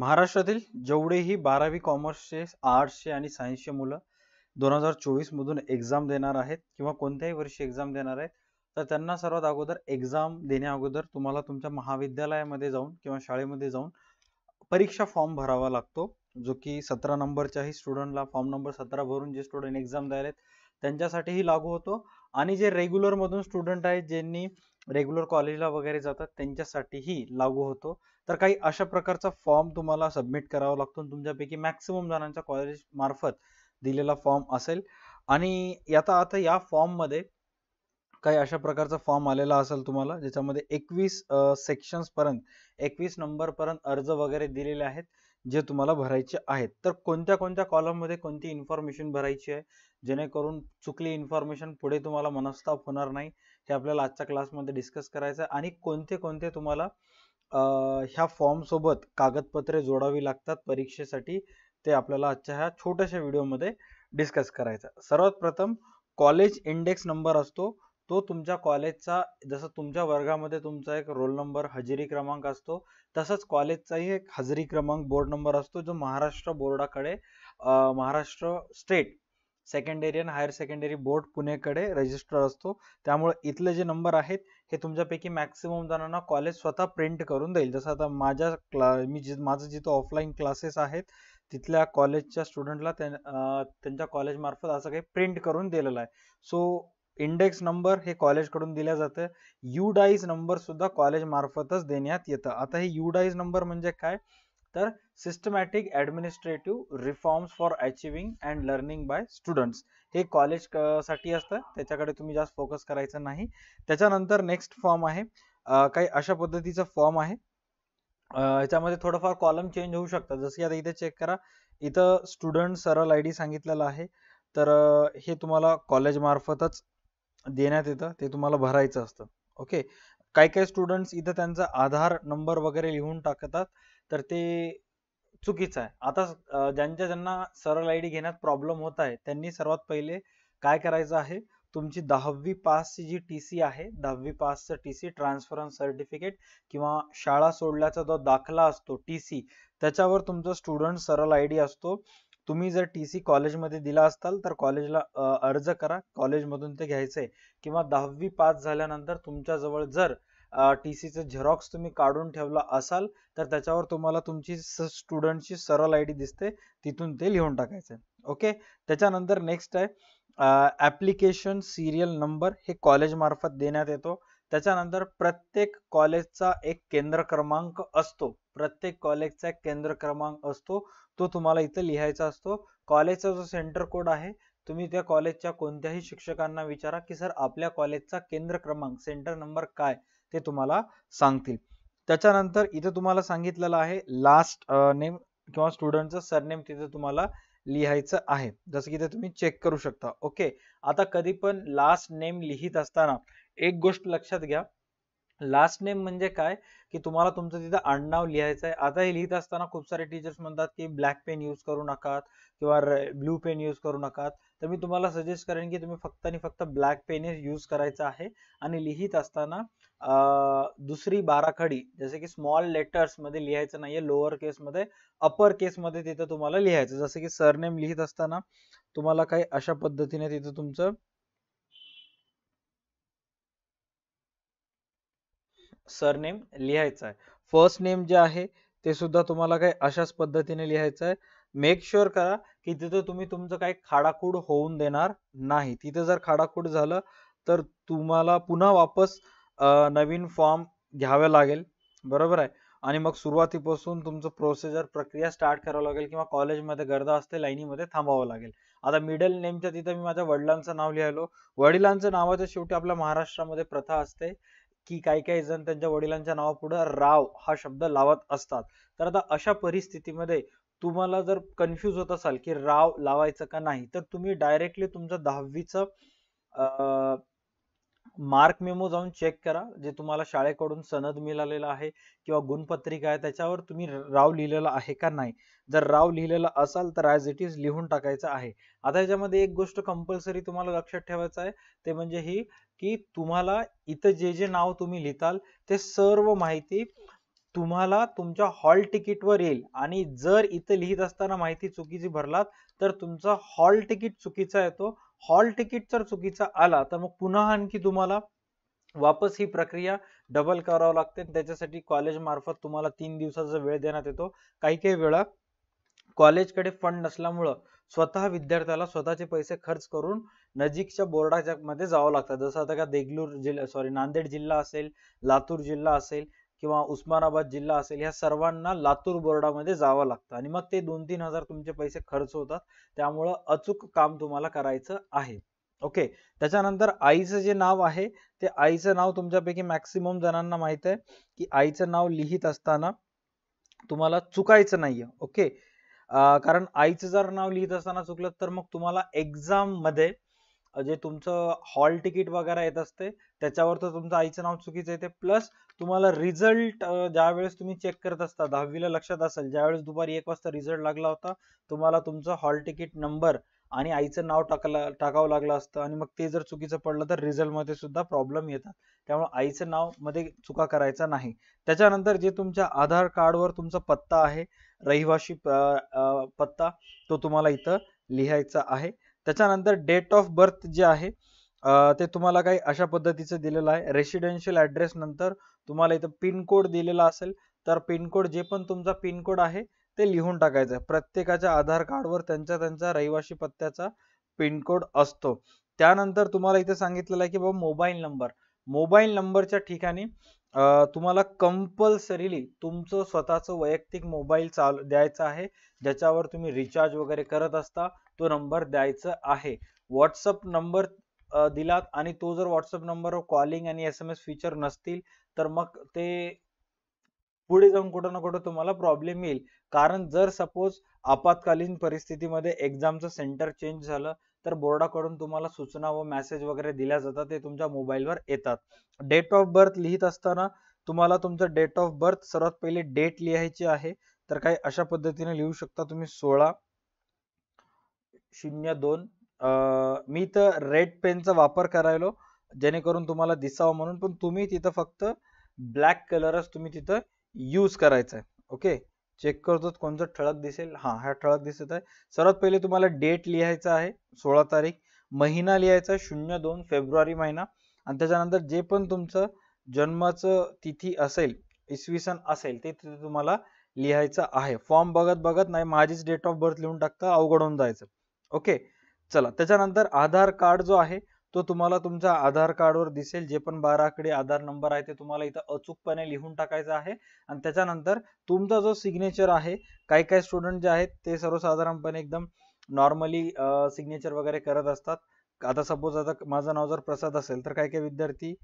महाराष्ट्रातील जेवढेही बारावी कॉमर्सचे आर्ट्सचे आणि सायन्सचे मुलं दोन हजार चोवीसमधून एक्झाम देणार आहेत किंवा कोणत्याही वर्षी एक्झाम देणार आहेत तर त्यांना सर्वात अगोदर एक्झाम देण्या अगोदर तुम्हाला तुमच्या महाविद्यालयामध्ये जाऊन किंवा शाळेमध्ये जाऊन परीक्षा फॉर्म भरावा लागतो जो की सतरा नंबरच्याही स्टुडंटला फॉर्म नंबर सतरा भरून जे स्टुडंट एक्झाम द्यायला आहेत त्यांच्यासाठीही लागू होतो आणि जे रेग्युलरमधून स्टुडंट आहेत ज्यांनी रेग्युलर कॉलेजला वगैरे जातात त्यांच्यासाठीही लागू होतो तर काही अशा प्रकारचा फॉर्म तुम्हाला सबमिट करावा लागतो तुमच्यापैकी मॅक्सिमम जणांच्या कॉलेज मार्फत दिलेला फॉर्म असेल आणि आता आता या फॉर्ममध्ये काही अशा प्रकारचा फॉर्म आलेला असेल तुम्हाला ज्याच्यामध्ये एकवीस सेक्शन्स पर्यंत एकवीस नंबर पर्यंत अर्ज वगैरे दिलेले आहेत जे तुम्हाला भरायचे आहेत तर कोणत्या कोणत्या कॉलममध्ये कोणती इन्फॉर्मेशन भरायची आहे जेणेकरून चुकली इन्फॉर्मेशन पुढे तुम्हाला मनस्ताप होणार नाही हे आपल्याला आजच्या क्लासमध्ये डिस्कस करायचं आहे आणि कोणते कोणते तुम्हाला ह्या फॉर्मसोबत कागदपत्रे जोडावी लागतात परीक्षेसाठी ते आपल्याला आजच्या ह्या छोट्याशा व्हिडिओमध्ये डिस्कस करायचं सर्वात प्रथम कॉलेज इंडेक्स नंबर असतो तो तुमच्या कॉलेजचा जसं तुमच्या वर्गामध्ये तुमचा एक रोल नंबर हजेरी क्रमांक असतो तसंच कॉलेजचाही एक हजेरी क्रमांक बोर्ड नंबर असतो जो महाराष्ट्र बोर्डाकडे महाराष्ट्र स्टेट सेकंडरी आणि हायर सेकंडरी बोर्ड पुणेकडे रजिस्टर असतो त्यामुळे इथले जे नंबर आहेत हे तुमच्यापैकी मॅक्सिमम जणांना कॉलेज स्वतः प्रिंट करून देईल जसं आता माझ्या क्ला मी जे माझं जिथं ऑफलाईन क्लासेस आहेत तिथल्या कॉलेजच्या स्टुडंटला त्यांच्या कॉलेजमार्फत असं काही प्रिंट करून दिलेलं आहे सो इंडेक्स नंबर हे कॉलेजकडून दिल्या जातं युडाईज नंबर सुद्धा कॉलेज मार्फतच देण्यात येतं आता हे युडाईज नंबर म्हणजे काय तर systematic administrative reforms for achieving and learning by students हे कॉलेज साठी असतं त्याच्याकडे तुम्ही जास्त फोकस करायचं नाही त्याच्यानंतर नेक्स्ट फॉर्म आहे काही अशा पद्धतीचा फॉर्म आहे याच्यामध्ये थोडंफार कॉलम चेंज होऊ शकतात जसं आता इथे चेक करा इथं स्टुडंट सरळ आय डी सांगितलेला आहे तर हे तुम्हाला कॉलेज मार्फतच देण्यात येतं ते तुम्हाला भरायचं असतं ओके काही काही स्टुडंट्स इथं त्यांचा आधार नंबर वगैरे लिहून टाकतात तर ते चुकीचं आहे आता ज्यांच्या ज्यांना सरळ आय डी घेण्यात प्रॉब्लेम होत आहे त्यांनी सर्वात पहिले काय करायचं आहे तुमची दहावी पासची जी टी सी आहे दहावी पासचं टी सी ट्रान्सफरन्स सर्टिफिकेट किंवा शाळा सोडल्याचा जो दाखला असतो टी सी त्याच्यावर तुमचा स्टुडंट सरळ आय डी असतो तुम्ही जर टी सी कॉलेजमध्ये दिला असताल तर कॉलेजला अर्ज करा कॉलेजमधून ते घ्यायचे किंवा दहावी पास झाल्यानंतर तुमच्याजवळ जर टी सीचं झेरॉक्स तुम्ही काढून ठेवला असाल तर त्याच्यावर तुम्हाला तुमची स्टुडंटची सरळ आय डी दिसते तिथून ते लिहून टाकायचंय ओके त्याच्यानंतर नेक्स्ट आहे ॲप्लिकेशन सिरियल नंबर हे कॉलेजमार्फत देण्यात येतो त्याच्यानंतर प्रत्येक कॉलेजचा एक केंद्र क्रमांक असतो प्रत्येक कॉलेजचा एक केंद्र क्रमांक असतो तो तुम्हाला इथं लिहायचा असतो कॉलेजचा जो सेंटर कोड आहे तुम्ही त्या कॉलेजच्या कोणत्याही शिक्षकांना विचारा की सर आपल्या कॉलेजचा केंद्र क्रमांक सेंटर नंबर काय ते तुम्हाला सांगतील त्याच्यानंतर इथं तुम्हाला सांगितलेलं आहे लास्ट नेम किंवा स्टुडंटचं सरनेम तिथे तुम्हाला लिहायचं आहे जसं की ते तुम्ही चेक करू शकता ओके आता कधी पण लास्ट नेम लिहित असताना एक गोष्ट लक्षात घ्या लास्ट नेम म्हणजे काय की तुम्हाला तुमचं तिथं आडनाव लिहायचं आहे आता हे लिहित असताना खूप सारे टीचर्स म्हणतात की ब्लॅक पेन यूज करू नका किंवा ब्लू पेन यूज करू नका तर मी तुम्हाला सजेस्ट करेन की तुम्ही फक्त आणि फक्त ब्लॅक पेन यूज करायचा आहे आणि लिहित असताना दुसरी बाराखडी जसे की स्मॉल लेटर्स मध्ये लिहायचं नाहीये लोअर केसमध्ये अपर केसमध्ये तिथं तुम्हाला लिहायचं जसं की सरनेम लिहित असताना तुम्हाला काही अशा पद्धतीने तिथं तुमचं सरनेम लिहायचा आहे फर्स्ट नेम जे आहे ते सुद्धा तुम्हाला काही अशाच पद्धतीने लिहायचं आहे मेक शुअर करा की तिथं तुम्ही तुमचं काही खाडाखूड होऊन देणार नाही तिथं जर खाडाखूड झालं तर तुम्हाला पुन्हा वापस नवीन फॉर्म घ्यावे लागेल बरोबर आहे आणि मग सुरुवातीपासून तुमचं प्रोसेजर प्रक्रिया स्टार्ट करावं लागेल किंवा कॉलेजमध्ये गर्दा असते लाईनीमध्ये थांबावं लागेल आता मिडल नेमच्या तिथं मी माझ्या वडिलांचं नाव लिहायलो वडिलांचं नावाच्या शेवटी आपल्या महाराष्ट्रामध्ये प्रथा असते की काही काही जण त्यांच्या वडिलांच्या पुढे राव हा शब्द लावत असतात तर आता अशा परिस्थितीमध्ये तुम्हाला जर कन्फ्यूज होत असाल की राव लावायचं का नाही तर तुम्ही डायरेक्टली तुमचं दहावीचं मार्क मेमो जाऊन चेक करा जे तुम्हाला शाळेकडून सनद मिळालेला आहे किंवा गुणपत्रिका आहे त्याच्यावर तुम्ही राव लिहिलेला आहे का नाही जर राव लिहिलेला असाल तर ॲज इट इज लिहून टाकायचं आहे आता याच्यामध्ये एक गोष्ट कंपल्सरी तुम्हाला लक्षात ठेवायचं आहे ते म्हणजे ही की तुम्हाला इथं जे जे नाव तुम्ही लिहिताल ते सर्व माहिती तुम्हाला तुमच्या हॉल तिकीटवर येईल आणि जर इथं लिहित असताना माहिती चुकीची भरलात तर तुमचा हॉल तिकीट चुकीचा येतो हॉल तिकीट जर चुकीचा आला तर मग पुन्हा आणखी तुम्हाला वापस ही प्रक्रिया डबल करावं लागते त्याच्यासाठी कॉलेज मार्फत तुम्हाला तीन दिवसाचा वेळ देण्यात येतो काही काही वेळा कॉलेजकडे फंड नसल्यामुळं स्वतः विद्यार्थ्याला स्वतःचे पैसे खर्च करून नजीकच्या बोर्डाच्या मध्ये जावं लागतं जसं आता का देगलूर जिल्हा सॉरी नांदेड जिल्हा असेल लातूर जिल्हा असेल किंवा उस्मानाबाद जिल्हा असेल ह्या सर्वांना लातूर बोर्डामध्ये जावं लागतं आणि मग ते दोन तीन हजार तुमचे पैसे खर्च होतात त्यामुळं अचूक काम तुम्हाला करायचं आहे ओके त्याच्यानंतर आईचं जे नाव आहे ते आईचं नाव तुमच्यापैकी मॅक्सिमम जणांना माहित आहे की आईचं नाव लिहित असताना तुम्हाला चुकायचं नाहीये ओके कारण आईचं जर नाव लिहित असताना चुकलं तर मग तुम्हाला एक्झाम मध्ये जे तुमचं हॉल तिकीट वगैरे येत असते त्याच्यावर तर तुमचं आईचं नाव चुकीचं येते प्लस तुम्हाला रिझल्ट वेळेस तुम्ही चेक करत असता दहावीला लक्षात असेल ज्यावेळेस दुपारी एक वाजता रिझल्ट लागला होता तुम्हाला तुमचा हॉल तिकीट नंबर आणि आईचं नाव टाकला टाकावं लागलं असतं आणि मग ते जर चुकीचं पडलं तर रिझल्टमध्ये सुद्धा प्रॉब्लेम येतात त्यामुळे आईचं नाव मध्ये चुका करायचा नाही त्याच्यानंतर जे तुमच्या आधार कार्डवर तुमचा पत्ता आहे रहिवाशी पत्ता तो तुम्हाला इथं लिहायचा आहे त्याच्यानंतर डेट ऑफ बर्थ जे आहे ते तुम्हाला काही अशा पद्धतीचं दिलेलं आहे रेसिडेन्शियल ऍड्रेस नंतर तुम्हाला इथं पिनकोड दिलेला असेल तर पिनकोड जे पण तुमचा पिनकोड आहे ते लिहून टाकायचं आहे प्रत्येकाच्या आधार कार्डवर त्यांच्या त्यांचा रहिवासी पत्त्याचा पिनकोड असतो त्यानंतर तुम्हाला इथे सांगितलेलं आहे की बाबा मोबाईल नंबर मोबाईल नंबरच्या ठिकाणी तुम्हाला कंपल्सरीली तुमचं स्वतःचं वैयक्तिक मोबाईल चाल द्यायचं आहे ज्याच्यावर तुम्ही रिचार्ज वगैरे करत असता तो नंबर द्यायचा आहे व्हॉट्सअप नंबर दिलात आणि तो जर व्हॉट्सअप व कॉलिंग आणि एस एम एस फीचर नसतील तर मग ते पुढे जाऊन कुठं ना कुठं तुम्हाला प्रॉब्लेम येईल कारण जर सपोज आपत्कालीन परिस्थितीमध्ये एक्झामचं सेंटर चेंज झालं तर बोर्डाकडून तुम्हाला सूचना व मेसेज वगैरे दिल्या जातात ते तुमच्या मोबाईलवर येतात डेट ऑफ बर्थ लिहित असताना तुम्हाला तुमचं डेट ऑफ बर्थ सर्वात पहिले डेट लिहायची आहे तर काही अशा पद्धतीने लिहू शकता तुम्ही सोळा शून्य दोन मी तर रेड पेनचा वापर करायलो जेणेकरून तुम्हाला दिसावं म्हणून पण तुम्ही तिथं फक्त ब्लॅक कलरच तुम्ही तिथं यूज करायचं आहे ओके चेक करतो कोणतं ठळक दिसेल हा हा ठळक दिसत आहे सर्वात पहिले तुम्हाला डेट लिहायचा आहे सोळा तारीख महिना लिहायचा आहे शून्य दोन फेब्रुवारी महिना आणि त्याच्यानंतर जे पण तुमचं जन्माचं तिथी असेल इसवी सन असेल ते तिथे तुम्हाला लिहायचं आहे फॉर्म बघत बघत नाही माझीच डेट ऑफ बर्थ लिहून टाकता अवघड होऊन जायचं ओके चला त्याच्यानंतर आधार कार्ड जो आहे तो तुम्हाला तुमच्या आधार कार्डवर दिसेल जे पण बाराकडे आधार नंबर आहे ते तुम्हाला इथं अचूकपणे लिहून टाकायचं आहे आणि त्याच्यानंतर तुमचा जो सिग्नेचर आहे काही काही स्टुडंट जे आहेत ते सर्वसाधारणपणे एकदम नॉर्मली सिग्नेचर वगैरे करत असतात आता सपोज आता माझं नाव जर प्रसाद असेल तर काही काही विद्यार्थी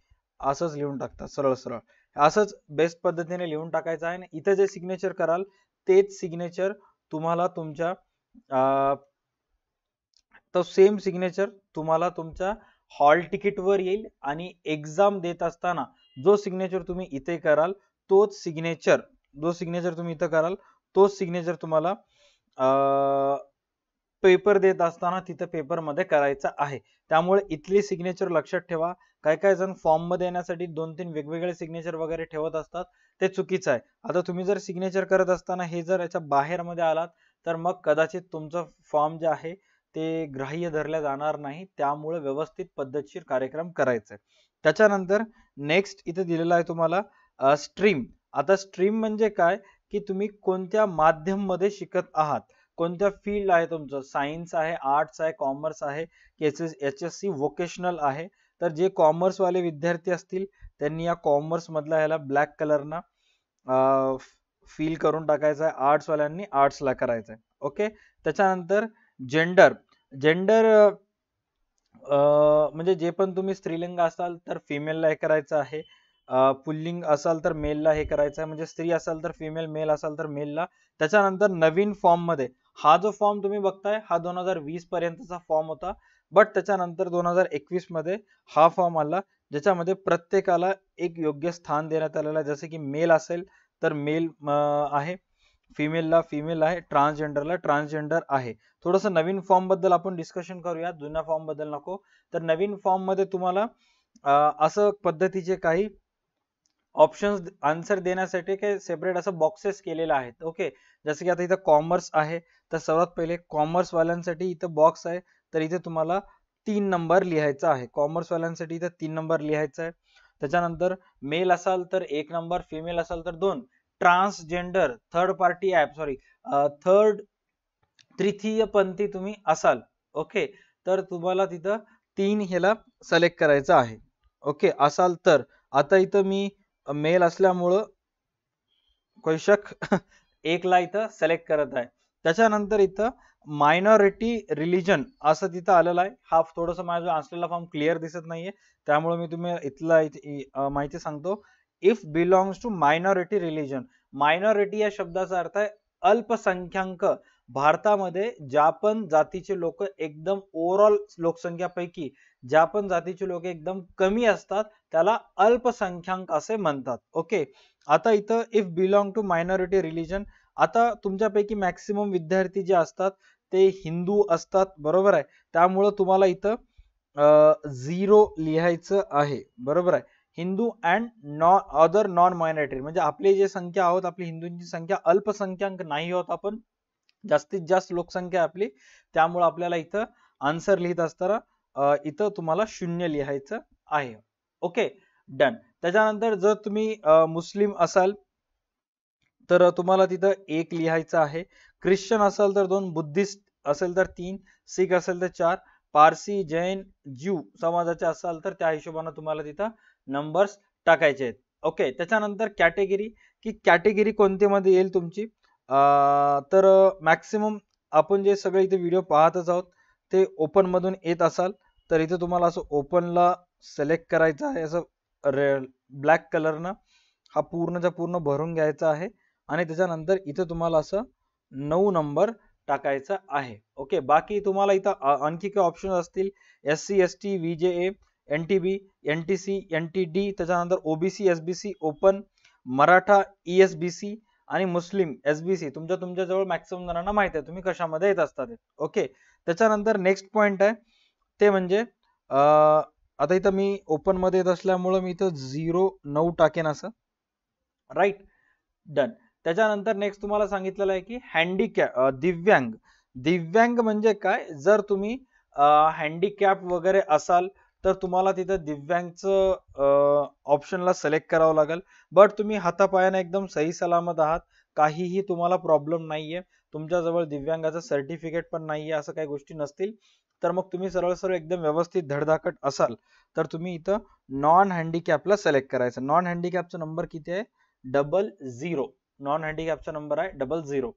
असंच लिहून टाकतात सरळ सरळ असंच बेस्ट पद्धतीने लिहून टाकायचं आहे आणि इथं जे सिग्नेचर कराल तेच सिग्नेचर तुम्हाला तुमच्या तर सेम सिग्नेचर तुम्हाला तुमच्या हॉल तिकीटवर येईल आणि एक्झाम देत असताना जो सिग्नेचर तुम्ही इथे कराल तोच सिग्नेचर जो सिग्नेचर तुम्ही इथं कराल तोच सिग्नेचर तुम्हाला पेपर देत असताना तिथं पेपरमध्ये करायचा आहे त्यामुळे इथली सिग्नेचर लक्षात ठेवा काही काही जण फॉर्म मध्ये येण्यासाठी दोन तीन वेगवेगळे सिग्नेचर वगैरे ठेवत असतात ते चुकीचं आहे आता तुम्ही जर सिग्नेचर करत असताना हे जर याच्या बाहेरमध्ये आलात तर मग कदाचित तुमचा फॉर्म जे आहे ते ग्राह्य धरल्या जाणार नाही त्यामुळे व्यवस्थित पद्धतशीर कार्यक्रम करायचा त्याच्यानंतर नेक्स्ट इथे दिलेला आहे तुम्हाला स्ट्रीम आता स्ट्रीम म्हणजे काय की तुम्ही कोणत्या माध्यम मध्ये शिकत आहात कोणत्या फील्ड आहे तुमचं सायन्स आहे आर्ट्स आहे कॉमर्स आहे एच एस सी वोकेशनल आहे तर जे कॉमर्सवाले विद्यार्थी असतील त्यांनी या कॉमर्स मधला ह्याला ब्लॅक कलरना फील करून टाकायचं आहे आर्ट्सवाल्यांनी आर्ट्सला करायचं आहे ओके त्याच्यानंतर जेंडर जेंडर म्हणजे जे पण तुम्ही स्त्रीलिंग असाल तर फिमेलला हे करायचं आहे पुल्लिंग असाल तर मेलला हे करायचं आहे म्हणजे स्त्री असाल तर फिमेल मेल असाल तर मेलला त्याच्यानंतर नवीन फॉर्म मध्ये हा जो फॉर्म तुम्ही बघताय हा दोन हजार वीस पर्यंतचा फॉर्म होता बट त्याच्यानंतर दोन हजार एकवीस मध्ये हा फॉर्म आला ज्याच्यामध्ये प्रत्येकाला एक योग्य स्थान देण्यात आलेलं आहे जसे की मेल असेल तर मेल आहे फिमेलला फिमेल आहे ट्रान्सजेंडरला ट्रान्सजेंडर आहे थोडंसं नवीन फॉर्म बद्दल आपण डिस्कशन करूया जुन्या फॉर्म बद्दल नको तर नवीन फॉर्म मध्ये तुम्हाला असं पद्धतीचे काही ऑप्शन्स आन्सर देण्यासाठी काही सेपरेट असं बॉक्सेस केलेलं आहेत ओके जसं की आता इथं कॉमर्स आहे तर सर्वात पहिले कॉमर्सवाल्यांसाठी इथं बॉक्स आहे तर इथे तुम्हाला तीन नंबर लिहायचा आहे कॉमर्सवाल्यांसाठी इथं तीन नंबर लिहायचा आहे त्याच्यानंतर मेल असाल तर एक नंबर फिमेल असाल तर दोन transgender third party app sorry third तृतीयपंथी तुम्ही असाल ओके तर तुम्हाला तिथं तीन ह्याला सिलेक्ट करायचं आहे ओके असाल तर आता इथं मी मेल असल्यामुळं क्वेश्चक एकला इथं सिलेक्ट करत आहे त्याच्यानंतर इथं मायनॉरिटी रिलीजन असं तिथं आलेलं आहे हा थोडस माझा असलेला फॉर्म क्लिअर दिसत नाहीये त्यामुळे मी तुम्ही इथला माहिती सांगतो if belongs to minority religion minority या शब्दाचा अर्थ आहे अल्पसंख्याक भारतामध्ये ज्या पण जातीचे लोक एकदम ओव्हरऑल लोकसंख्यापैकी ज्या पण जातीचे लोक एकदम कमी असतात त्याला अल्पसंख्याक असे म्हणतात ओके आता इथं if belong to minority religion आता तुमच्यापैकी मॅक्सिमम विद्यार्थी जे असतात ते हिंदू असतात बरोबर आहे त्यामुळं तुम्हाला इथं झिरो लिहायचं आहे बरोबर आहे Hindu and non other non minority म्हणजे आपले जे संख्या आहोत आपली हिंदूंची संख्या अल्पसंख्याक नाही होत आपण जास्तीत जास्त लोकसंख्या आपली त्यामुळे आपल्याला इथं आन्सर लिहित असताना इथं तुम्हाला शून्य लिहायचं आहे ओके डन त्याच्यानंतर जर तुम्ही मुस्लिम असाल तर तुम्हाला तिथं एक लिहायचं आहे ख्रिश्चन असाल तर दोन बुद्धिस्ट असेल तर तीन सिख असेल तर चार पारसी जैन ज्यू समाजाचे असाल तर त्या हिशोबाने तुम्हाला तिथं नंबर्स टाकायचे आहेत ओके त्याच्यानंतर कॅटेगरी की कॅटेगरी कोणतीमध्ये येईल तुमची तर मॅक्सिमम आपण जे सगळे इथे व्हिडिओ पाहतच आहोत ते ओपनमधून येत असाल तर इथे तुम्हाला असं ओपनला सिलेक्ट करायचं आहे असं रे ब्लॅक कलरनं हा पूर्णच्या पूर्ण भरून घ्यायचा आहे आणि त्याच्यानंतर इथे तुम्हाला असं नऊ नंबर टाकायचा आहे ओके बाकी तुम्हाला इथं आणखी काही ऑप्शन असतील S C S T V J A N T B N T C N T D त्याच्यानंतर OBC S B C open Maratha E S B C आणि मुस्लिम एस बी सी तुमच्या तुमच्याजवळ मॅक्सिमम जणांना माहिती आहे तुम्ही कशामध्ये येत असतात ओके त्याच्यानंतर नेक्स्ट पॉईंट आहे ते म्हणजे आता इथं मी ओपनमध्ये येत असल्यामुळं मी इथं झिरो नऊ टाकेन असं राईट डन त्याच्यानंतर नेक्स्ट तुम्हाला सांगितलेलं आहे की हँडिकॅप दिव्यांग दिव्यांग म्हणजे काय जर तुम्ही हँडिकॅप वगैरे असाल तर तुम्हाला तिथं दिव्यांगचं ऑप्शनला सिलेक्ट करावं लागेल बट तुम्ही हातापायाने एकदम सही सलामत आहात काहीही तुम्हाला प्रॉब्लेम नाही आहे तुमच्याजवळ दिव्यांगाचं सर्टिफिकेट पण नाहीये असं काही गोष्टी नसतील तर मग तुम्ही सरळ सरळ एकदम व्यवस्थित धडधाकट असाल तर तुम्ही इथं नॉन हँडिकॅपला सिलेक्ट करायचं नॉन हँडिकॅपचा नंबर किती आहे डबल झिरो नॉन हँडिकॅपचा नंबर आहे डबल झिरो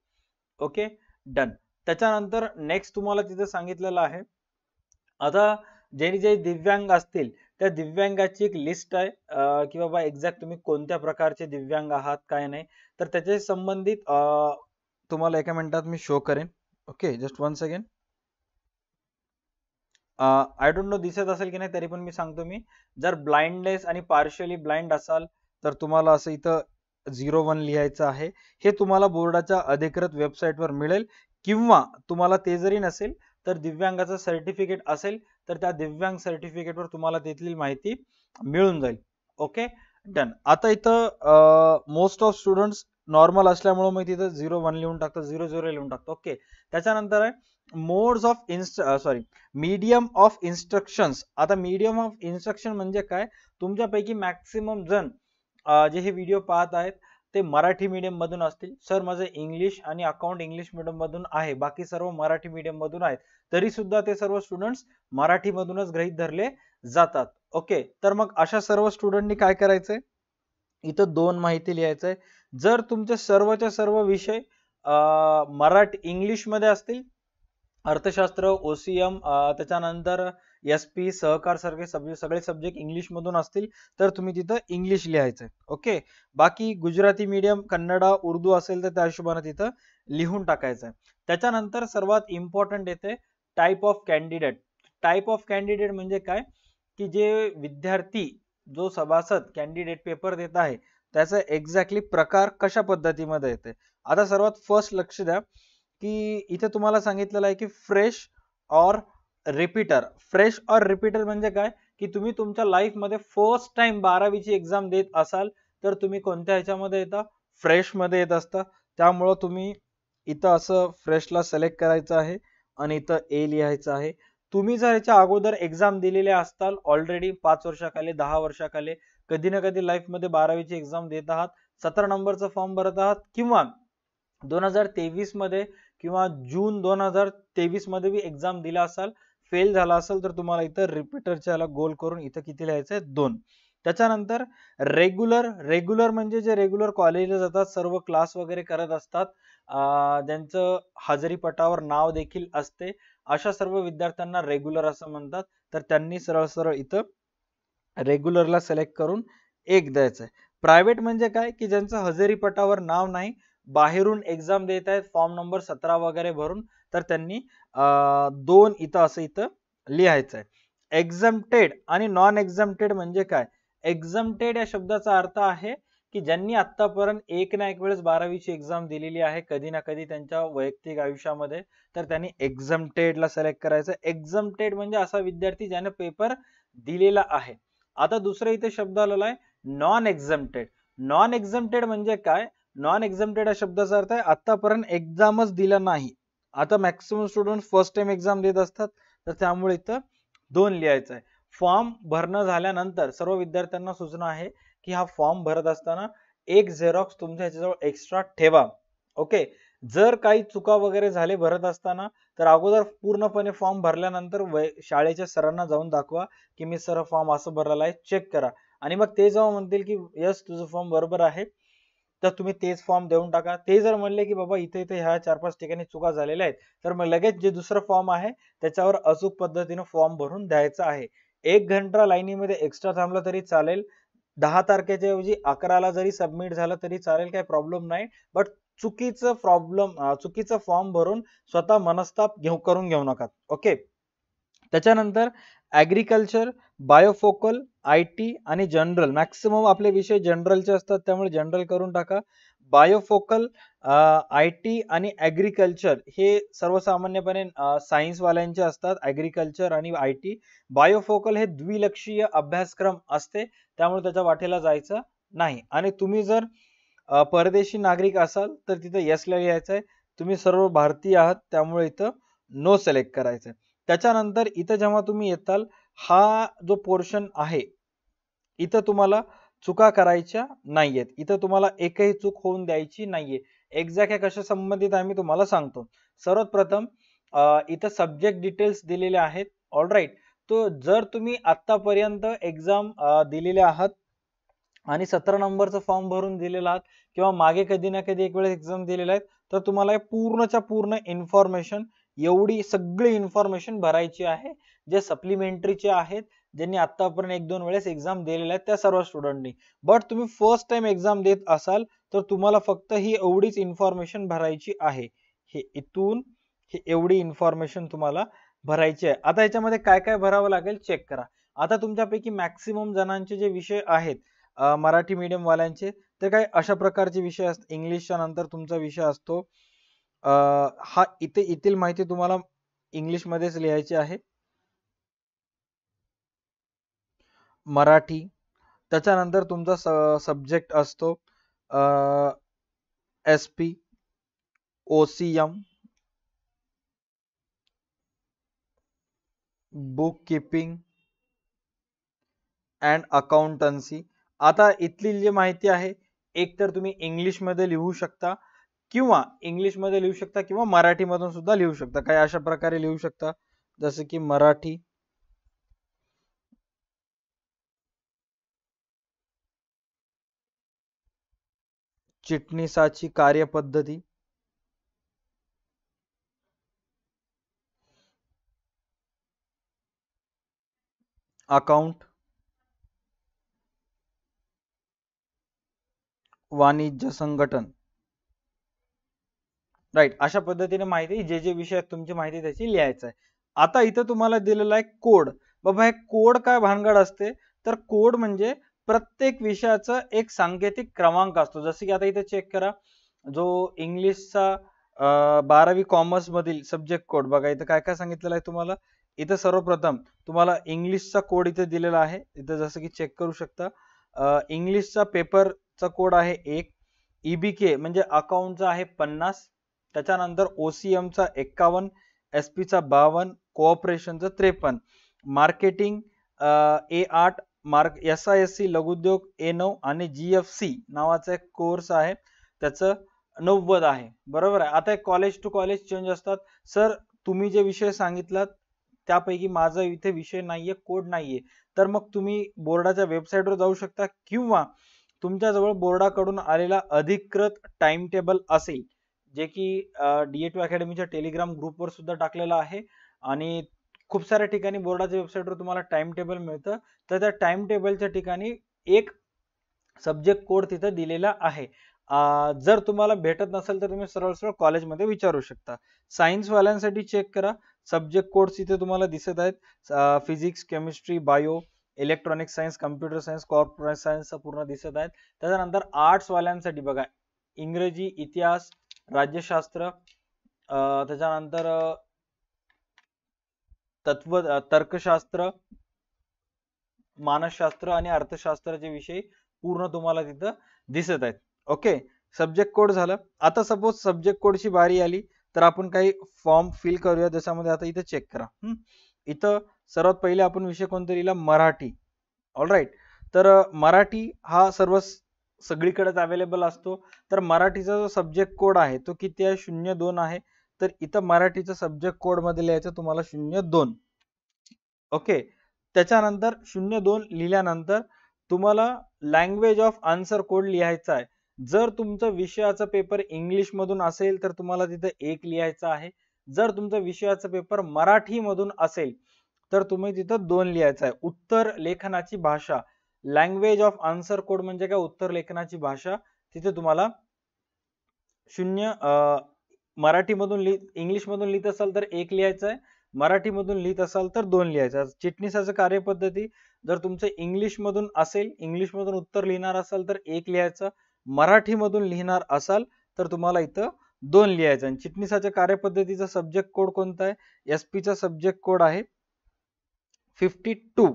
ओके डन त्याच्यानंतर नेक्स्ट तुम्हाला तिथे सांगितलेलं आहे आता जे जे दिव्यांग असतील त्या दिव्यांगाची एक लिस्ट आहे की बाबा एक्झॅक्ट तुम्ही कोणत्या प्रकारचे दिव्यांग आहात काय नाही तर त्याच्याशी संबंधित तुम्हाला एका मिनिटात मी शो करेन okay just one second I don't know दिसत असेल की नाही तरी पण मी सांगतो मी जर ब्लाइंडनेस आणि पार्शियली ब्लाइंड असाल तर तुम्हाला असं इथं झिरो वन लिहायचं आहे हे तुम्हाला बोर्डाच्या अधिकृत वर मिळेल किंवा तुम्हाला ते जरी नसेल तर दिव्यांगाचं सर्टिफिकेट असेल तर त्या दिव्यांग सर्टिफिकेटवर तुम्हाला तिथली माहिती मिळून जाईल ओके डन आता इथं मोस्ट ऑफ स्टुडंट्स नॉर्मल असल्यामुळे मग तिथं झिरो वन लिहून टाकतो झिरो झिरो लिहून टाकतो ओके त्याच्यानंतर आहे मोड्स ऑफ इन्स्ट सॉरी मीडियम ऑफ इन्स्ट्रक्शन्स आता मीडियम ऑफ इन्स्ट्रक्शन म्हणजे काय तुमच्यापैकी मॅक्सिमम जण जे हे व्हिडिओ पाहत आहेत ते मराठी मीडियम मधून असतील सर माझं इंग्लिश आणि अकाउंट इंग्लिश मधून आहे बाकी सर्व मराठी मीडियम मधून आहेत तरी सुद्धा ते सर्व स्टुडंट्स मधूनच गृहीत धरले जातात ओके तर मग अशा सर्व स्टुडंटनी काय करायचंय इथं दोन माहिती लिहायचंय जर तुमचे सर्वच्या सर्व विषय मराठी मध्ये असतील अर्थशास्त्र ओसीएम त्याच्यानंतर एसपी पी सहकार सारखे सब्जेक्ट सगळे सब्जेक्ट इंग्लिश मधून असतील तर तुम्ही तिथं इंग्लिश लिहायचंय ओके बाकी गुजराती मीडियम कन्नडा उर्दू असेल तर त्या हिशोबाने तिथं लिहून टाकायचंय त्याच्यानंतर सर्वात इम्पॉर्टंट येते type of candidate type of candidate म्हणजे काय की जे विद्यार्थी जो सभासद कॅन्डिडेट पेपर देत आहे त्याचा एक्झॅक्टली प्रकार कशा पद्धतीमध्ये येते आता सर्वात फर्स्ट लक्ष द्या की इथे तुम्हाला सांगितलेलं आहे की फ्रेश और रिपीटर फ्रेश ऑर रिपीटर म्हणजे काय की तुम्ही तुमच्या लाईफमध्ये फर्स्ट टाइम बारावीची एक्झाम देत असाल तर तुम्ही कोणत्या ह्याच्यामध्ये येता फ्रेशमध्ये येत असता त्यामुळं तुम्ही इथं असं फ्रेशला सिलेक्ट करायचं आहे आणि इथं ए लिहायचं आहे तुम्ही जर याच्या अगोदर एक्झाम दिलेल्या असताल ऑलरेडी पाच वर्षाखाली दहा वर्षाखाली कधी ना कधी लाईफमध्ये बारावीची एक्झाम देत आहात सतरा नंबरचं फॉर्म भरत आहात किंवा दोन हजार तेवीस मध्ये किंवा जून दोन हजार तेवीस मध्ये बी एक्झाम दिला असाल फेल झाला असेल तर तुम्हाला इथं रिपीटरच्या गोल करून इथं किती लिहायचं आहे दोन त्याच्यानंतर रेग्युलर रेग्युलर म्हणजे जे रेग्युलर कॉलेजला जातात सर्व क्लास वगैरे करत असतात ज्यांचं हजेरीपटावर नाव देखील असते अशा सर्व विद्यार्थ्यांना रेग्युलर असं म्हणतात तर त्यांनी सरळ सरळ इथं रेग्युलरला सिलेक्ट करून एक द्यायचं आहे प्रायव्हेट म्हणजे काय की ज्यांचं हजेरीपटावर नाव नाही बाहेरून एक्झाम देत आहेत फॉर्म नंबर सतरा वगैरे भरून तर त्यांनी दोन इथं असं इथं लिहायचं आहे एक्झम्प्टेड आणि नॉन एक्झम्प्टेड म्हणजे काय एक्झम्प्टेड या शब्दाचा अर्थ आहे की ज्यांनी आतापर्यंत एक ना एक वेळेस बारावीची एक्झाम दिलेली आहे कधी ना कधी त्यांच्या वैयक्तिक आयुष्यामध्ये तर त्यांनी एक्झम्प्टेडला सिलेक्ट करायचं एक्झम्प्टेड म्हणजे असा विद्यार्थी ज्याने पेपर दिलेला आहे आता दुसरं इथे शब्द आलेला आहे नॉन एक्झम्प्टेड नॉन एक्झम्प्टेड म्हणजे काय नॉन एक्झम्प्टेड या शब्दाचा अर्थ आहे आतापर्यंत एक्झामच दिला नाही आता maximum student first time exam देत असतात तर त्यामुळे इथं दोन लिहायचं आहे फॉर्म भरणं झाल्यानंतर सर्व विद्यार्थ्यांना सूचना आहे की हा फॉर्म भरत असताना एक झेरॉक्स तुमच्या ह्याच्याजवळ एक्स्ट्रा ठेवा ओके जर काही चुका वगैरे झाले भरत असताना तर अगोदर पूर्णपणे फॉर्म भरल्यानंतर शाळेच्या सरांना जाऊन दाखवा की मी सर फॉर्म असं भरलेला आहे चेक करा आणि मग ते जेव्हा म्हणतील की यस तुझं फॉर्म बरोबर आहे तर तुम्ही तेच फॉर्म देऊन टाका ते जर म्हणले की बाबा इथे इथे ह्या चार पाच ठिकाणी चुका झालेल्या आहेत तर मग लगेच जे दुसरं फॉर्म आहे त्याच्यावर अचूक पद्धतीनं फॉर्म भरून द्यायचा आहे एक घंटा लाईनीमध्ये एक्स्ट्रा थांबला तरी चालेल दहा तारखेच्या ऐवजी अकराला जरी सबमिट झालं तरी चालेल काही प्रॉब्लेम नाही बट चुकीचं प्रॉब्लेम चुकीचं फॉर्म भरून स्वतः मनस्ताप घेऊ करून घेऊ नका ओके त्याच्यानंतर ॲग्रिकल्चर बायोफोकल आय टी आणि जनरल मॅक्सिमम आपले विषय जनरलचे असतात त्यामुळे जनरल करून टाका बायोफोकल आय टी आणि ॲग्रिकल्चर हे सर्वसामान्यपणे सायन्सवाल्यांचे असतात ॲग्रिकल्चर आणि आय टी बायोफोकल हे द्विलक्षीय अभ्यासक्रम असते त्यामुळे त्याच्या वाटेला जायचं नाही आणि तुम्ही जर परदेशी नागरिक असाल तर तिथं यसला लिहायचं आहे तुम्ही सर्व भारतीय आहात त्यामुळे इथं नो सिलेक्ट करायचं आहे त्याच्यानंतर इथं जेव्हा तुम्ही येताल हा जो पोर्शन आहे इथं तुम्हाला चुका करायच्या नाहीयेत इथं तुम्हाला एकही चूक होऊन द्यायची नाहीये एक्झॅक्ट हे कशा संबंधित आहे मी तुम्हाला सांगतो सर्वात प्रथम इथं सब्जेक्ट डिटेल्स दिलेले आहेत ऑल राईट तो जर तुम्ही आतापर्यंत एक्झाम दिलेल्या आहात आणि सतरा नंबरचं फॉर्म भरून दिलेला आहात किंवा मागे कधी ना कधी एक वेळेस एक्झाम दिलेला आहे तर तुम्हाला पूर्णच्या पूर्ण इन्फॉर्मेशन एवढी सगळी इन्फॉर्मेशन भरायची आहे जे सप्लिमेंटरीचे आहेत ज्यांनी आतापर्यंत एक दोन वेळेस एक्झाम दिलेल्या आहेत त्या सर्व स्टुडंटनी बट तुम्ही फर्स्ट टाइम एक्झाम देत असाल तर तुम्हाला फक्त ही एवढीच इन्फॉर्मेशन भरायची आहे हे इथून हे एवढी इन्फॉर्मेशन तुम्हाला भरायची आहे आता याच्यामध्ये काय काय भरावं लागेल चेक करा आता तुमच्यापैकी मॅक्सिमम जणांचे जे विषय आहेत मराठी वाल्यांचे तर काही अशा प्रकारचे विषय असतात इंग्लिशच्या नंतर तुमचा विषय असतो हा इथे येथील माहिती तुम्हाला इंग्लिशमध्येच लिहायची आहे मराठी त्याच्यानंतर तुमचा सब्जेक्ट असतो S P O C M book keeping and accountancy आता इथली जी माहिती आहे एक तर तुम्ही इंग्लिशमध्ये लिहू शकता किंवा इंग्लिशमध्ये लिहू शकता किंवा मराठीमधून सुद्धा लिहू शकता काही अशा प्रकारे लिहू शकता जसं की मराठी चिटणीसाची कार्यपद्धती अकाउंट वाणिज्य संघटन राईट अशा पद्धतीने माहिती जे जे विषय तुमची माहिती त्याची लिहायचं आहे आता इथं तुम्हाला दिलेला आहे कोड बाबा हे कोड काय भानगड असते तर कोड म्हणजे प्रत्येक विषयाचा एक सांकेतिक क्रमांक असतो जसं की आता इथे चेक करा जो इंग्लिशचा बारावी कॉमर्स मधील सब्जेक्ट कोड बघा इथं काय काय सांगितलेलं आहे तुम्हाला इथं सर्वप्रथम तुम्हाला इंग्लिशचा कोड इथे दिलेला आहे इथं जसं की चेक करू शकता इंग्लिशचा पेपरचा कोड आहे एक ईबीके e म्हणजे अकाउंटचा आहे पन्नास त्याच्यानंतर ओसीएमचा एक्कावन्न एस पीचा बावन्न कोऑपरेशनचा त्रेपन्न मार्केटिंग ए आठ mark S I S C A नऊ आणि जी एफ सी नावाचा एक कोर्स आहे त्याचं नव्वद आहे बरोबर आहे आता कॉलेज टू कॉलेज चेंज असतात सर तुम्ही जे विषय सांगितलात त्यापैकी माझा इथे विषय नाहीये कोड नाहीये तर मग तुम्ही बोर्डाच्या वेबसाईटवर जाऊ शकता किंवा तुमच्याजवळ बोर्डाकडून आलेला अधिकृत टाइम टेबल असेल जे की डीए टू अकॅडमीच्या टेलिग्राम ग्रुपवर सुद्धा टाकलेलं आहे आणि खूप साऱ्या ठिकाणी बोर्डाच्या वेबसाईटवर तुम्हाला टाइम टेबल मिळतं तर त्या टाइम टेबलच्या ठिकाणी एक सब्जेक्ट कोड तिथं दिलेला आहे जर तुम्हाला भेटत नसेल तर तुम्ही सरळ सरळ कॉलेजमध्ये विचारू शकता सायन्सवाल्यांसाठी चेक करा सब्जेक्ट कोड्स इथे तुम्हाला दिसत आहेत physics chemistry bio electronics science computer science corporate science पूर्ण दिसत आहेत त्याच्यानंतर आर्ट्सवाल्यांसाठी बघा इंग्रजी इतिहास राज्यशास्त्र त्याच्यानंतर तत्व तर्कशास्त्र मानसशास्त्र आणि अर्थशास्त्राचे विषय पूर्ण तुम्हाला तिथं दिसत आहेत ओके सब्जेक्ट कोड झालं आता सपोज सब्जेक्ट कोडची बारी आली तर आपण काही फॉर्म फिल करूया ज्याच्यामध्ये आता इथं चेक करा इथं सर्वात पहिले आपण विषय लिहिला मराठी ऑल राईट तर मराठी हा सर्व सगळीकडेच अवेलेबल असतो तर मराठीचा जो सब्जेक्ट कोड आहे तो किती आहे शून्य दोन आहे तर इथं मराठीचा सब्जेक्ट कोड मध्ये लिहायचं तुम्हाला शून्य दोन ओके त्याच्यानंतर शून्य दोन लिहिल्यानंतर तुम्हाला लँग्वेज ऑफ आन्सर कोड लिहायचा आहे जर तुमचं विषयाचं पेपर इंग्लिश मधून असेल तर तुम्हाला तिथं एक लिहायचा आहे जर तुमचा विषयाचं पेपर मराठीमधून असेल तर तुम्ही तिथं दोन लिहायचा आहे उत्तर लेखनाची भाषा लँग्वेज ऑफ आन्सर कोड म्हणजे काय उत्तर लेखनाची भाषा तिथे तुम्हाला शून्य मराठीमधून लिहि इंग्लिशमधून लिहित असाल तर एक लिहायचं आहे मराठीमधून लिहित असाल तर दोन लिहायचं चिटणीसाचं कार्यपद्धती जर तुमचं इंग्लिशमधून असेल इंग्लिशमधून उत्तर लिहिणार असाल तर एक लिहायचं मराठीमधून लिहिणार असाल तर तुम्हाला इथं दोन लिहायचं आणि चिटणीसाच्या कार्यपद्धतीचा सब्जेक्ट कोड कोणता आहे एस पीचा सब्जेक्ट कोड आहे फिफ्टी टू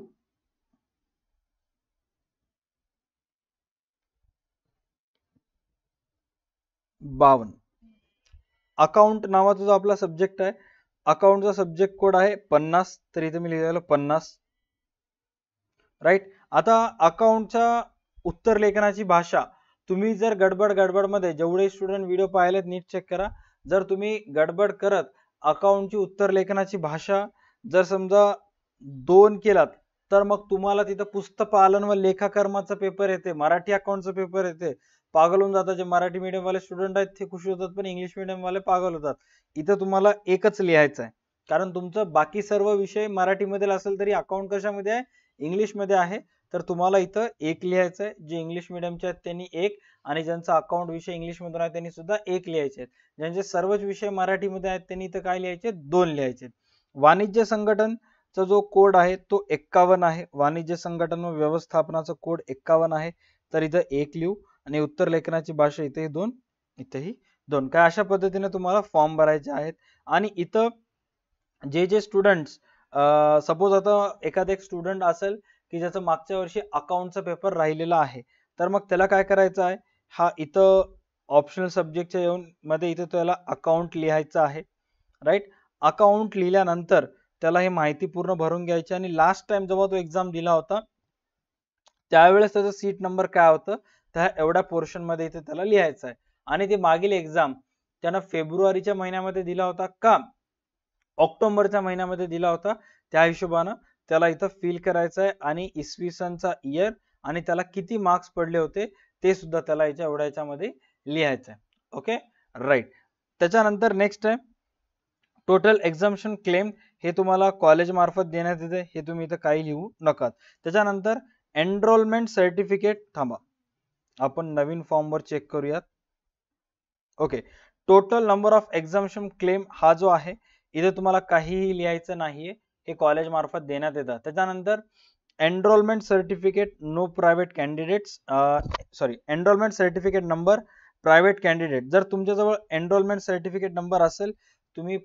बावन अकाउंट नावाचा जो आपला सब्जेक्ट आहे अकाउंटचा सब्जेक्ट कोड आहे पन्नास तर इथे मी लिहिलेलं पन्नास राईट आता अकाउंटच्या उत्तर लेखनाची भाषा तुम्ही जर गडबड गडबडमध्ये जेवढे स्टुडंट व्हिडिओ पाहिलेत नीट चेक करा जर तुम्ही गडबड करत अकाउंटची उत्तर लेखनाची भाषा जर समजा दोन केलात तर मग तुम्हाला तिथं पुस्तपालन व लेखाकर्माचा पेपर येते मराठी अकाउंटचा पेपर येते पागल होऊन जातात जे मराठी वाले स्टुडंट आहेत ते खुश होतात पण इंग्लिश वाले पागल होतात इथं तुम्हाला एकच लिहायचं आहे कारण तुमचं बाकी सर्व विषय मराठीमध्ये असेल तरी अकाउंट कशामध्ये आहे इंग्लिशमध्ये आहे तर तुम्हाला इथं एक लिहायचं आहे जे इंग्लिश मिडियमचे आहेत त्यांनी एक आणि ज्यांचा अकाउंट विषय इंग्लिशमधून आहे त्यांनी सुद्धा एक लिहायचे आहेत ज्यांचे सर्वच विषय मराठीमध्ये आहेत त्यांनी इथं काय लिहायचे दोन लिहायचे वाणिज्य संघटनचा जो कोड आहे तो एक्कावन्न आहे वाणिज्य संघटन व व्यवस्थापनाचा कोड एक्कावन्न आहे तर इथं एक लिहू आणि उत्तर लेखनाची भाषा इथेही दोन इथेही दोन काय अशा पद्धतीने तुम्हाला फॉर्म भरायचे आहेत आणि इथं जे जे स्टुडंट्स सपोज आता एखादा एक स्टुडंट असेल की ज्याचं मागच्या वर्षी अकाउंटचा पेपर राहिलेला आहे तर मग त्याला काय करायचं आहे हा इथं ऑप्शनल सब्जेक्टच्या येऊन मध्ये इथं त्याला अकाउंट लिहायचं आहे राईट अकाउंट लिहिल्यानंतर त्याला हे माहिती पूर्ण भरून घ्यायची आणि लास्ट टाइम जेव्हा तो एक्झाम दिला होता त्यावेळेस त्याचा सीट नंबर काय होतं त्या एवढ्या पोर्शनमध्ये इथे त्याला लिहायचं आहे आणि ते मागील एक्झाम त्यानं फेब्रुवारीच्या महिन्यामध्ये दिला होता का ऑक्टोबरच्या महिन्यामध्ये दिला होता त्या हिशोबानं त्याला इथं फिल करायचं आहे आणि इसवी सनचा इयर आणि त्याला किती मार्क्स पडले होते ते सुद्धा त्याला याच्या एवढ्या याच्यामध्ये लिहायचं आहे ओके राईट त्याच्यानंतर नेक्स्ट आहे टोटल एक्झामशन क्लेम हे तुम्हाला कॉलेज मार्फत देण्यात येते हे तुम्ही इथं काही लिहू नका त्याच्यानंतर एनरोलमेंट सर्टिफिकेट थांबा आपण नवीन फॉर्मवर चेक करूयात okay total number of exemption claim हा जो आहे इथे तुम्हाला काहीही लिहायचं नाहीये हे कॉलेज मार्फत देण्यात येतात त्याच्यानंतर enrolment certificate no private candidates sorry enrolment certificate number private candidate जर तुमच्याजवळ एनरोलमेंट सर्टिफिकेट नंबर असेल तुम्ही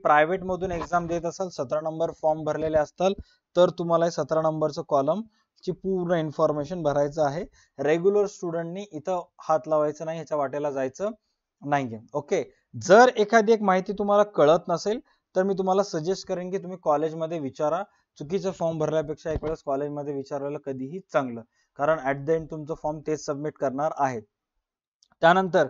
मधून एक्झाम देत असाल सतरा नंबर फॉर्म भरलेले असताल तर तुम्हाला सतरा नंबरचं कॉलम ची पूर्ण इन्फॉर्मेशन भरायचं आहे रेग्युलर स्टुडंटनी इथं हात लावायचं नाही ह्याच्या वाटेला जायचं नाहीये ओके जर एखादी एक माहिती तुम्हाला कळत नसेल तर मी तुम्हाला सजेस्ट करेन की तुम्ही कॉलेजमध्ये विचारा चुकीचं फॉर्म भरल्यापेक्षा एक वेळेस कॉलेजमध्ये विचारायला कधीही चांगलं कारण ऍट द एंड तुमचं फॉर्म तेच सबमिट करणार आहे त्यानंतर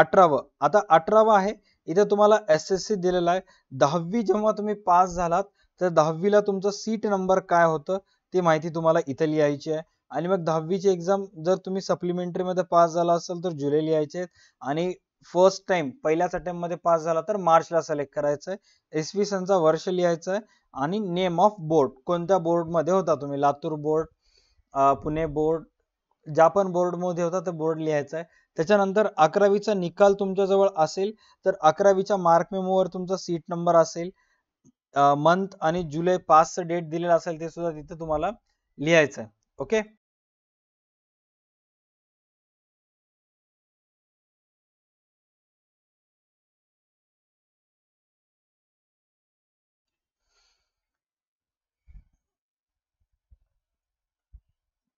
अठरावं आता अठरावं आहे इथे तुम्हाला एस एस सी दिलेला आहे दहावी जेव्हा तुम्ही पास झालात तर दहावीला तुमचा सीट नंबर काय होतं ती माहिती तुम्हाला इथं लिहायची आहे आणि मग दहावीची एक्झाम जर तुम्ही सप्लिमेंटरीमध्ये पास झाला असेल तर जुलै लिहायचे आणि फर्स्ट टाइम पहिल्याच मध्ये पास झाला तर मार्चला सिलेक्ट करायचं आहे इसवी सनचा वर्ष लिहायचं आहे आणि नेम ऑफ बोर्ड कोणत्या बोर्डमध्ये होता तुम्ही लातूर बोर्ड पुणे बोर्ड ज्या पण बोर्डमध्ये होता ते बोर्ड लिहायचा आहे त्याच्यानंतर अकरावीचा निकाल तुमच्याजवळ असेल तर अकरावीच्या मार्क मेमोवर तुमचा सीट नंबर असेल मंथ आणि जुलै पाच डेट दिलेलं असेल ते सुद्धा तिथे तुम्हाला लिहायचं ओके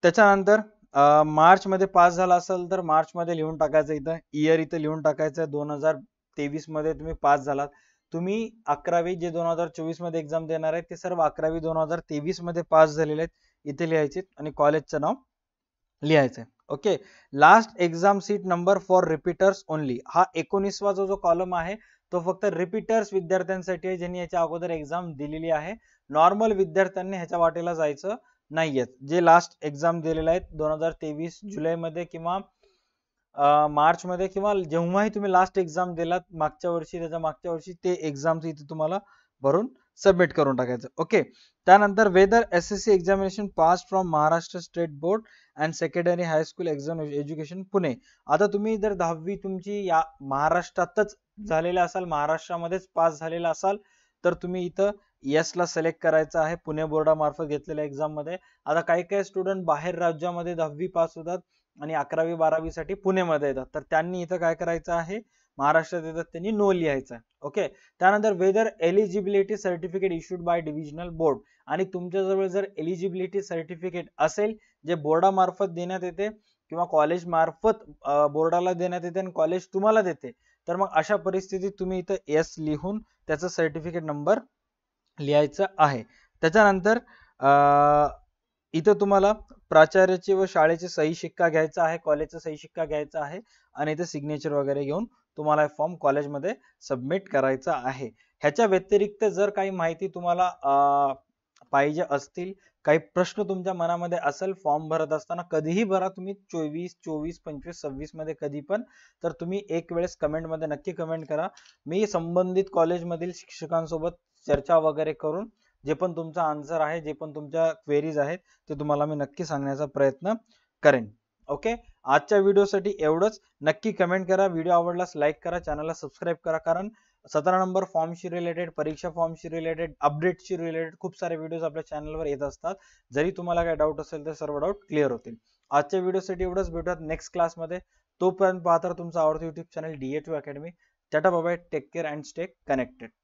त्याच्यानंतर मार्च मध्ये पास झाला असेल तर मार्च मध्ये लिहून टाकायचं इथं इयर इथं लिहून टाकायचं दोन हजार तेवीस मध्ये तुम्ही पास झालात तुम्ही अकरावी जे दोन हजार चोवीस मध्ये एक्झाम देणार आहे ते सर्व अकरावी दोन हजार तेवीस मध्ये पास झालेले आहेत इथे लिहायचे आणि कॉलेजचं नाव लिहायचंय okay last exam seat number for repeaters only हा एकोणीसवा जो जो कॉलम आहे तो फक्त रिपीटर्स विद्यार्थ्यांसाठी आहे ज्यांनी याच्या अगोदर एक्झाम दिलेली आहे नॉर्मल विद्यार्थ्यांनी ह्याच्या वाटेला जायचं नाहीये जे लास्ट एक्झाम दिलेले आहेत दोन हजार तेवीस जुलैमध्ये किंवा मार्चमध्ये किंवा जेव्हाही तुम्ही लास्ट एक्झाम दिलात मागच्या वर्षी त्याच्या मागच्या वर्षी ते एक्झामचं इथे तुम्हाला भरून सबमिट करून टाकायचं ओके त्यानंतर whether S S C examination pass from Maharashtra state board and secondary high school exam education Pune आता तुम्ही जर दहावी तुमची या महाराष्ट्रातच झालेला असाल महाराष्ट्रामध्येच पास झालेला असाल तर तुम्ही इथं ला सिलेक्ट करायचं आहे पुणे बोर्डामार्फत घेतलेल्या एक्झाममध्ये आता काही काही स्टुडंट बाहेर राज्यामध्ये दहावी पास होतात आणि अकरावी पुणे मध्ये येतात तर त्यांनी इथं काय करायचं आहे महाराष्ट्रात येतात त्यांनी नो लिहायचं ओके त्यानंतर whether eligibility certificate issued by divisional board आणि तुमच्याजवळ जर एलिजिबिलिटी सर्टिफिकेट असेल जे बोर्डामार्फत देण्यात येते किंवा कॉलेज मार्फत बोर्डाला देण्यात येते आणि कॉलेज तुम्हाला देते तर मग अशा परिस्थितीत तुम्ही इथं एस लिहून त्याचं सर्टिफिकेट नंबर लिहायचं आहे त्याच्यानंतर इथं तुम्हाला प्राचार्याचे व शाळेचे सही शिक्का घ्यायचा आहे कॉलेजचा सही शिक्का घ्यायचा आहे आणि इथे सिग्नेचर वगैरे घेऊन तुम्हाला फॉर्म कॉलेजमध्ये सबमिट करायचा आहे ह्याच्या व्यतिरिक्त जर काही माहिती तुम्हाला पाहिजे असतील काही प्रश्न तुमच्या मनामध्ये असेल फॉर्म भरत असताना कधीही भरा तुम्ही चोवीस चोवीस पंचवीस सव्वीस मध्ये कधी पण तर तुम्ही एक वेळेस कमेंटमध्ये नक्की कमेंट करा मी संबंधित कॉलेजमधील शिक्षकांसोबत चर्चा वगैरे करून जे पण तुमचा आन्सर आहे जे पण तुमच्या क्वेरीज आहेत ते तुम्हाला मी नक्की सांगण्याचा प्रयत्न करेन ओके आजच्या व्हिडिओसाठी एवढंच नक्की कमेंट करा व्हिडिओ आवडलास लाईक करा चॅनलला सबस्क्राईब करा कारण सतरा नंबर फॉर्मशी रिलेटेड परीक्षा फॉर्मशी रिलेटेड अपडेटशी रिलेटेड खूप सारे व्हिडिओज आपल्या चॅनलवर येत असतात जरी तुम्हाला काय डाऊट असेल तर सर्व डाऊट क्लिअर होतील आजच्या व्हिडिओसाठी एवढंच भेटूयात नेक्स्ट क्लासमध्ये तोपर्यंत पाहतात तुमचा आवडतं YouTube channel D A two academy tata बाबा take care and stay connected